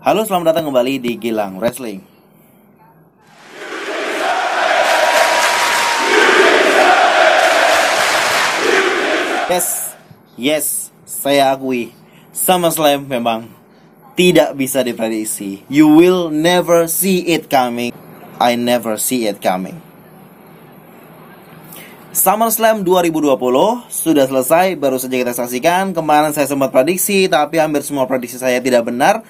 Halo, selamat datang kembali di Gilang Wrestling. Yes, yes, saya akui. SummerSlam memang tidak bisa diprediksi. You will never see it coming. I never see it coming. SummerSlam 2020 sudah selesai, baru saja kita saksikan. Kemarin saya sempat prediksi, tapi hampir semua prediksi saya tidak benar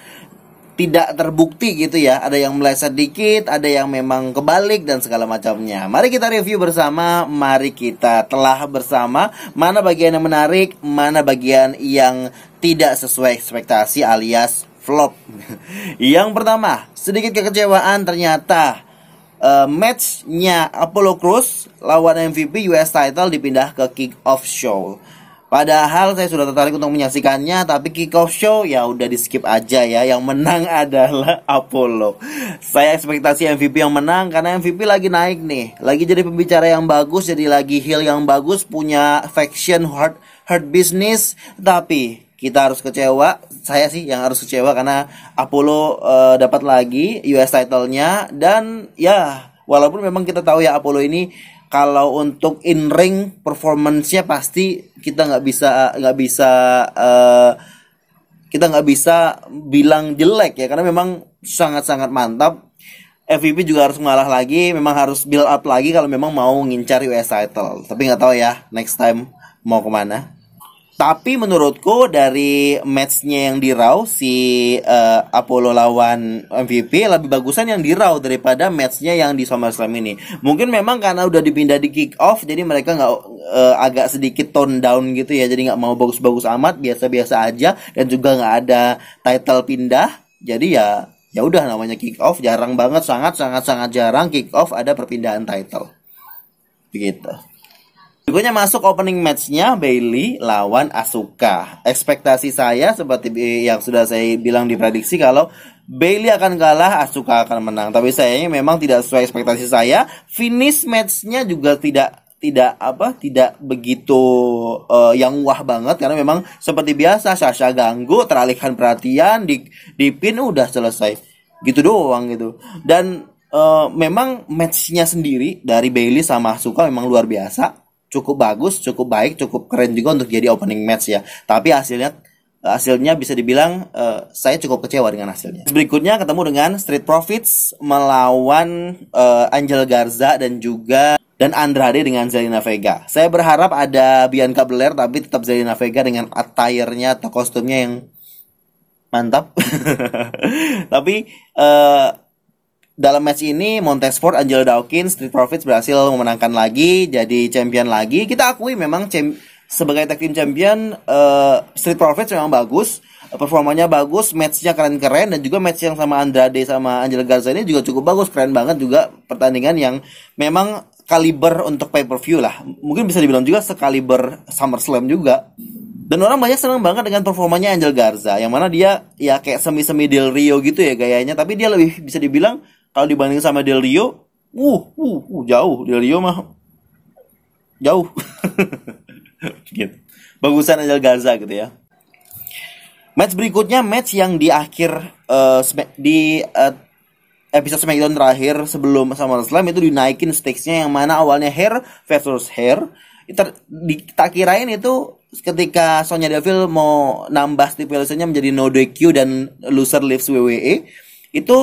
tidak terbukti gitu ya. Ada yang meleset dikit, ada yang memang kebalik dan segala macamnya. Mari kita review bersama, mari kita telah bersama mana bagian yang menarik, mana bagian yang tidak sesuai ekspektasi alias flop. yang pertama, sedikit kekecewaan ternyata uh, matchnya Apollo Cruz lawan MVP US title dipindah ke kick off show. Padahal saya sudah tertarik untuk menyaksikannya, tapi kick-off show ya udah di skip aja ya. Yang menang adalah Apollo. Saya ekspektasi MVP yang menang karena MVP lagi naik nih, lagi jadi pembicara yang bagus, jadi lagi heel yang bagus, punya faction hard hard business. Tapi kita harus kecewa, saya sih yang harus kecewa karena Apollo uh, dapat lagi US title-nya dan ya walaupun memang kita tahu ya Apollo ini kalau untuk in ring performancenya pasti kita nggak bisa nggak bisa uh, kita nggak bisa bilang jelek ya karena memang sangat sangat mantap FVP juga harus mengalah lagi memang harus build up lagi kalau memang mau ngincar US title tapi nggak tahu ya next time mau kemana tapi menurutku dari matchnya yang di Raw si uh, Apollo lawan MVP lebih bagusan yang di Raw daripada matchnya yang di SummerSlam ini. Mungkin memang karena udah dipindah di kick off jadi mereka nggak uh, agak sedikit tone down gitu ya. Jadi nggak mau bagus-bagus amat, biasa-biasa aja dan juga nggak ada title pindah. Jadi ya ya udah namanya kick off jarang banget sangat sangat sangat jarang kick off ada perpindahan title. Begitu. Berikutnya masuk opening matchnya Bailey lawan Asuka. Ekspektasi saya seperti yang sudah saya bilang di prediksi kalau Bailey akan kalah, Asuka akan menang. Tapi sayangnya memang tidak sesuai ekspektasi saya. Finish matchnya juga tidak tidak apa tidak begitu uh, yang wah banget karena memang seperti biasa Sasha ganggu teralihkan perhatian di di pin udah selesai gitu doang gitu dan uh, memang matchnya sendiri dari Bailey sama Asuka memang luar biasa cukup bagus, cukup baik, cukup keren juga untuk jadi opening match ya. Tapi hasilnya hasilnya bisa dibilang uh, saya cukup kecewa dengan hasilnya. Berikutnya ketemu dengan Street Profits melawan uh, Angel Garza dan juga dan Andrade dengan Zelina Vega. Saya berharap ada Bianca Belair tapi tetap Zelina Vega dengan attire-nya atau kostumnya yang mantap. tapi uh, dalam match ini Montesford, Angelo Dawkins, Street Profits berhasil memenangkan lagi jadi champion lagi. Kita akui memang sebagai tag team champion uh, eh, Street Profits memang bagus, performanya bagus, matchnya keren-keren dan juga match yang sama Andrade sama Angelo Garza ini juga cukup bagus, keren banget juga pertandingan yang memang kaliber untuk pay per view lah. Mungkin bisa dibilang juga sekaliber SummerSlam juga. Dan orang banyak senang banget dengan performanya Angel Garza, yang mana dia ya kayak semi-semi Del Rio gitu ya gayanya, tapi dia lebih bisa dibilang kalau dibanding sama Del Rio uh uh, uh jauh Del Rio mah jauh gitu bagusan Angel Gaza gitu ya match berikutnya match yang di akhir uh, di uh, episode SmackDown terakhir sebelum SummerSlam itu dinaikin stakesnya yang mana awalnya hair versus hair Ter, di, tak kirain itu ketika Sonya Deville mau nambah stipulasinya menjadi no DQ dan loser leaves WWE itu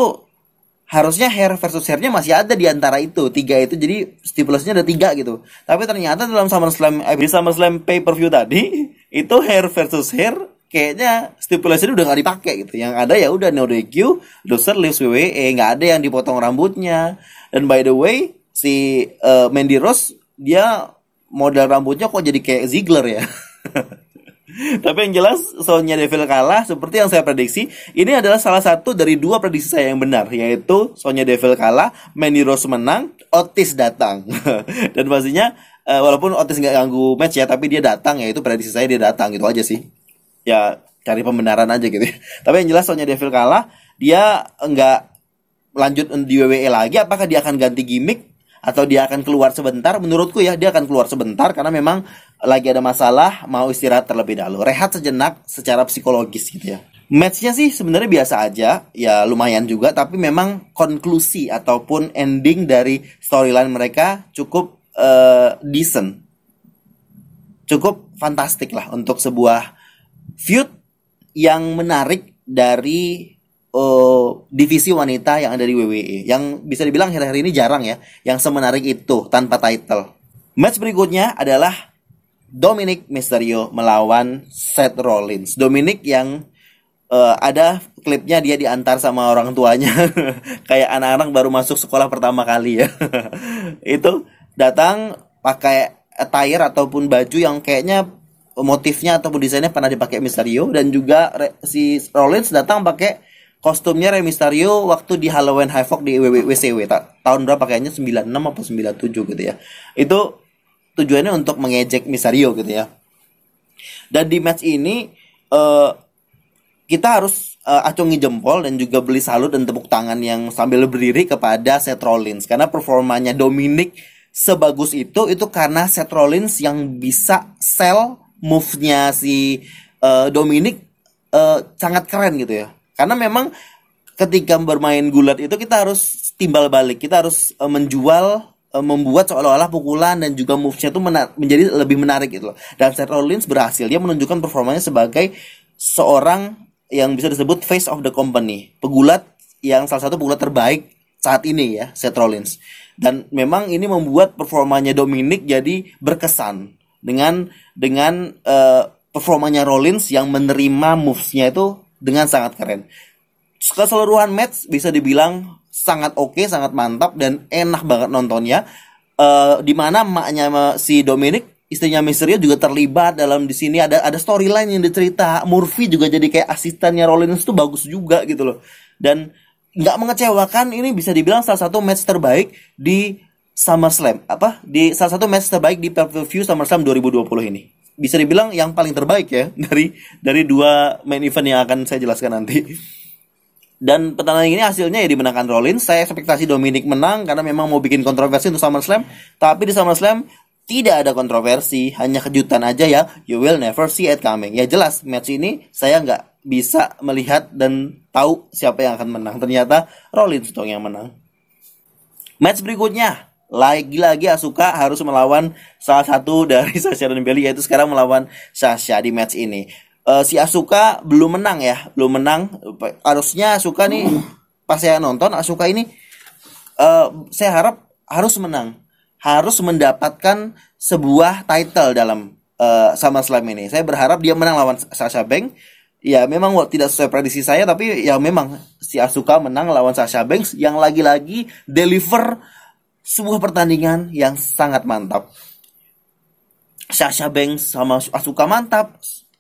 harusnya hair versus hairnya masih ada di antara itu tiga itu jadi stipulasinya ada tiga gitu tapi ternyata dalam Summer Slam eh, di Slam pay per view tadi itu hair versus hair kayaknya stipulasinya udah gak dipakai gitu yang ada ya udah no DQ loser leaves WWE nggak ada yang dipotong rambutnya dan by the way si uh, Mandy Rose dia model rambutnya kok jadi kayak Ziggler ya Tapi yang jelas Sonya Deville kalah seperti yang saya prediksi. Ini adalah salah satu dari dua prediksi saya yang benar yaitu Sonya Deville kalah, Mandy Rose menang, Otis datang. Dan pastinya eh, walaupun Otis nggak ganggu match ya, tapi dia datang yaitu prediksi saya dia datang gitu aja sih. Ya cari pembenaran aja gitu. tapi yang jelas Sonya Deville kalah, dia nggak lanjut di WWE lagi apakah dia akan ganti gimmick atau dia akan keluar sebentar menurutku ya dia akan keluar sebentar karena memang lagi ada masalah mau istirahat terlebih dahulu rehat sejenak secara psikologis gitu ya Matchnya sih sebenarnya biasa aja, ya lumayan juga, tapi memang konklusi ataupun ending dari storyline mereka cukup uh, decent, cukup fantastik lah untuk sebuah feud yang menarik dari uh, divisi wanita yang ada di WWE, yang bisa dibilang hari-hari ini jarang ya, yang semenarik itu tanpa title. Match berikutnya adalah Dominic Mysterio melawan Seth Rollins. Dominic yang uh, ada klipnya dia diantar sama orang tuanya kayak anak-anak baru masuk sekolah pertama kali ya itu datang pakai attire ataupun baju yang kayaknya motifnya ataupun desainnya pernah dipakai Mysterio dan juga si Rollins datang pakai kostumnya Rey Mysterio waktu di Halloween Havoc di WCW tak tahun berapa kayaknya 96 atau 97 gitu ya itu tujuannya untuk mengejek Misario gitu ya. Dan di match ini uh, kita harus uh, acungi jempol dan juga beli salut dan tepuk tangan yang sambil berdiri kepada Seth Rollins karena performanya Dominic sebagus itu itu karena Seth Rollins yang bisa sell move-nya si uh, Dominic uh, sangat keren gitu ya. Karena memang ketika bermain gulat itu kita harus timbal balik, kita harus uh, menjual Eh, membuat seolah-olah pukulan dan juga moves-nya itu menjadi lebih menarik gitu loh. Dan Seth Rollins berhasil dia menunjukkan performanya sebagai seorang yang bisa disebut face of the company, pegulat yang salah satu pegulat terbaik saat ini ya, Seth Rollins. Dan memang ini membuat performanya Dominic jadi berkesan dengan dengan uh, performanya Rollins yang menerima moves-nya itu dengan sangat keren. Keseluruhan match bisa dibilang sangat oke, okay, sangat mantap dan enak banget nontonnya. Uh, di mana maknya si Dominic istrinya Misterio juga terlibat dalam di sini ada ada storyline yang dicerita Murphy juga jadi kayak asistennya Rollins tuh bagus juga gitu loh dan nggak mengecewakan ini bisa dibilang salah satu match terbaik di SummerSlam apa di salah satu match terbaik di pay-per-view SummerSlam 2020 ini bisa dibilang yang paling terbaik ya dari dari dua main event yang akan saya jelaskan nanti dan pertandingan ini hasilnya ya dimenangkan Rollins. Saya ekspektasi Dominic menang karena memang mau bikin kontroversi untuk SummerSlam. Tapi di SummerSlam tidak ada kontroversi, hanya kejutan aja ya. You will never see it coming. Ya jelas, match ini saya nggak bisa melihat dan tahu siapa yang akan menang. Ternyata Rollins dong yang menang. Match berikutnya, lagi-lagi Asuka harus melawan salah satu dari Sasha dan Bailey yaitu sekarang melawan Sasha di match ini uh, si Asuka belum menang ya, belum menang. Harusnya Asuka nih pas saya nonton Asuka ini uh, saya harap harus menang, harus mendapatkan sebuah title dalam uh, Slam ini. Saya berharap dia menang lawan Sasha Banks. Ya memang tidak sesuai prediksi saya tapi ya memang si Asuka menang lawan Sasha Banks yang lagi-lagi deliver sebuah pertandingan yang sangat mantap. Sasha Banks sama Asuka mantap,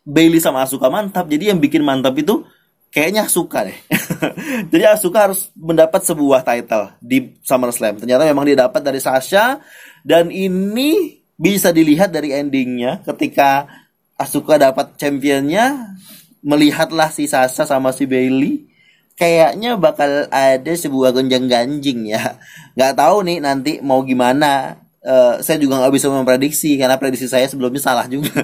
Bailey sama Asuka mantap jadi yang bikin mantap itu kayaknya Asuka deh jadi Asuka harus mendapat sebuah title di SummerSlam ternyata memang dia dapat dari Sasha dan ini bisa dilihat dari endingnya ketika Asuka dapat championnya melihatlah si Sasha sama si Bailey kayaknya bakal ada sebuah gonjang ganjing ya Gak tahu nih nanti mau gimana Eh, saya juga nggak bisa memprediksi karena prediksi saya sebelumnya salah juga.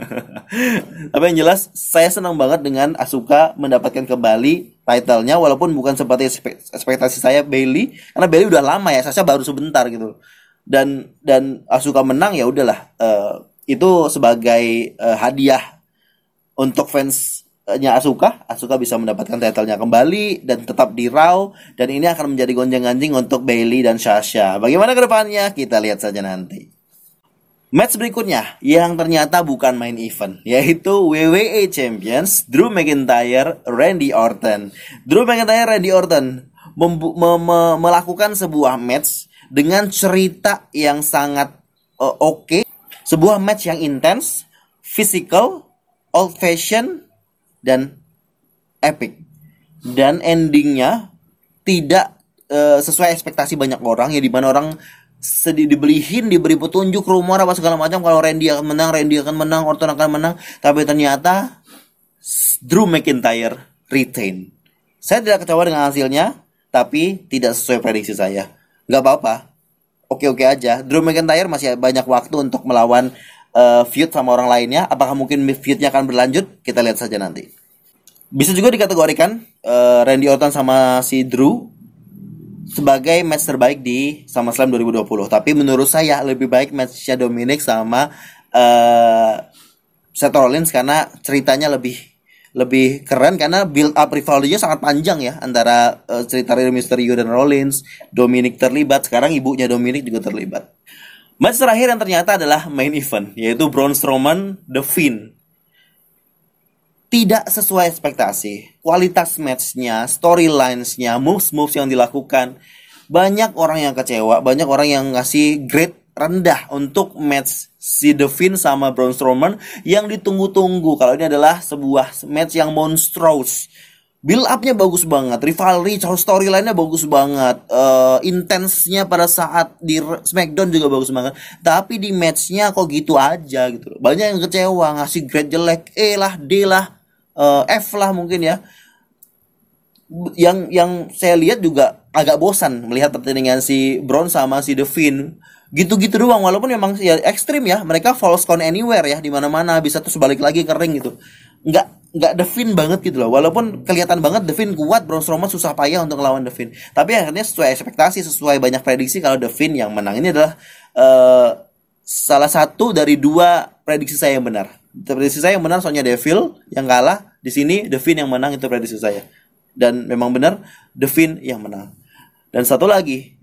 Tapi yang jelas saya senang banget dengan Asuka mendapatkan kembali titlenya walaupun bukan seperti ekspektasi saya Bailey karena Bailey udah lama ya, saya baru sebentar gitu. Dan dan Asuka menang ya udahlah. Uh, itu sebagai uh, hadiah untuk fans nya Asuka, Asuka bisa mendapatkan title kembali dan tetap di Raw dan ini akan menjadi gonjang-ganjing untuk Bailey dan Sasha. Bagaimana kedepannya? Kita lihat saja nanti. Match berikutnya yang ternyata bukan main event yaitu WWE Champions Drew McIntyre Randy Orton. Drew McIntyre Randy Orton me- me- melakukan sebuah match dengan cerita yang sangat uh, oke, okay. sebuah match yang intens, physical, old fashion dan epic dan endingnya tidak uh, sesuai ekspektasi banyak orang ya di mana orang sedih dibelihin diberi petunjuk rumor apa segala macam kalau Randy akan menang Randy akan menang Orton akan menang tapi ternyata Drew McIntyre retain saya tidak kecewa dengan hasilnya tapi tidak sesuai prediksi saya nggak apa-apa oke oke aja Drew McIntyre masih banyak waktu untuk melawan uh, feud sama orang lainnya. Apakah mungkin feudnya akan berlanjut? Kita lihat saja nanti. Bisa juga dikategorikan uh, Randy Orton sama si Drew sebagai match terbaik di SummerSlam 2020. Tapi menurut saya lebih baik matchnya Dominic sama uh, Seth Rollins karena ceritanya lebih lebih keren karena build up rivalnya sangat panjang ya antara uh, cerita Rey Mysterio dan Rollins. Dominic terlibat, sekarang ibunya Dominic juga terlibat. Match terakhir yang ternyata adalah main event, yaitu Braun Strowman The Fiend. Tidak sesuai ekspektasi, kualitas matchnya, storylines-nya, moves-moves yang dilakukan. Banyak orang yang kecewa, banyak orang yang ngasih grade rendah untuk match si The Fiend sama Braun Strowman yang ditunggu-tunggu. Kalau ini adalah sebuah match yang monstrous build upnya bagus banget, rivalry, storyline-nya bagus banget, uh, intensnya pada saat di Smackdown juga bagus banget. Tapi di matchnya kok gitu aja gitu Banyak yang kecewa, ngasih grade jelek, E lah, D lah, uh, F lah mungkin ya. Yang yang saya lihat juga agak bosan melihat pertandingan si Brown sama si The Finn gitu-gitu doang walaupun memang ya ekstrim ya mereka false count anywhere ya di mana-mana bisa terus balik lagi kering gitu nggak nggak Devin banget gitu loh walaupun kelihatan banget Devin kuat Braun Strowman susah payah untuk lawan Devin tapi akhirnya sesuai ekspektasi sesuai banyak prediksi kalau Devin yang menang ini adalah uh, salah satu dari dua prediksi saya yang benar prediksi saya yang benar soalnya Devil yang kalah di sini Devin yang menang itu prediksi saya dan memang benar Devin yang menang dan satu lagi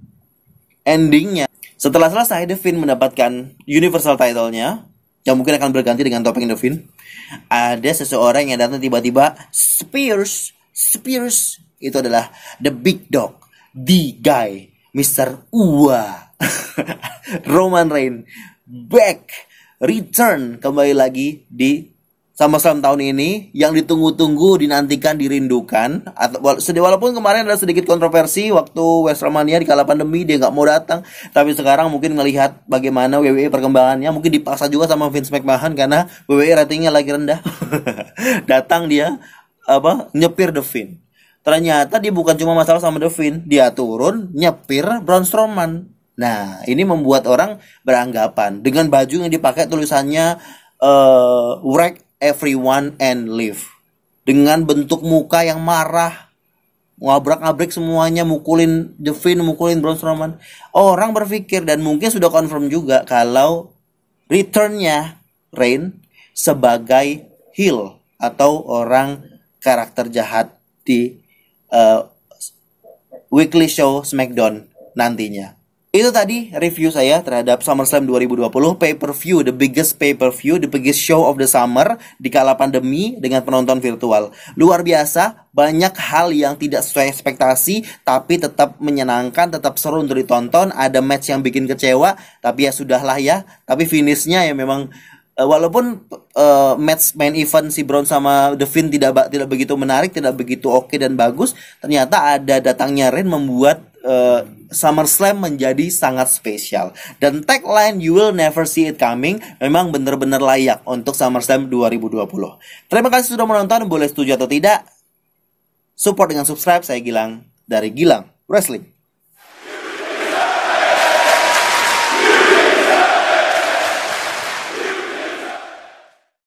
endingnya setelah selesai Devin mendapatkan Universal title-nya yang mungkin akan berganti dengan topeng Dovin, ada seseorang yang datang tiba-tiba Spears Spears itu adalah the big dog the guy Mr. Uwa, Roman Reign back return kembali lagi di sama Slam tahun ini yang ditunggu-tunggu, dinantikan, dirindukan. Atau walaupun kemarin ada sedikit kontroversi waktu West Romania di kala pandemi dia nggak mau datang, tapi sekarang mungkin melihat bagaimana WWE perkembangannya, mungkin dipaksa juga sama Vince McMahon karena WWE ratingnya lagi rendah. datang dia apa nyepir The Fin. Ternyata dia bukan cuma masalah sama The Fin, dia turun nyepir Braun Strowman. Nah, ini membuat orang beranggapan dengan baju yang dipakai tulisannya uh, wreck everyone and leave. Dengan bentuk muka yang marah, ngabrak-ngabrik semuanya, mukulin The Finn, mukulin Braun Strowman. Orang berpikir dan mungkin sudah confirm juga kalau returnnya Rain sebagai heel atau orang karakter jahat di uh, weekly show SmackDown nantinya. Itu tadi review saya terhadap SummerSlam 2020 pay-per-view, the biggest pay-per-view, the biggest show of the summer di kala pandemi dengan penonton virtual. Luar biasa, banyak hal yang tidak sesuai ekspektasi tapi tetap menyenangkan, tetap seru untuk ditonton. Ada match yang bikin kecewa, tapi ya sudahlah ya. Tapi finishnya ya memang eh, walaupun uh, match main event si Brown sama Devin tidak tidak begitu menarik, tidak begitu oke okay dan bagus, ternyata ada datangnya Rain membuat uh, eh, SummerSlam menjadi sangat spesial dan tagline You Will Never See It Coming memang benar-benar layak untuk SummerSlam 2020. Terima kasih sudah menonton, boleh setuju atau tidak. Support dengan subscribe saya Gilang dari Gilang Wrestling.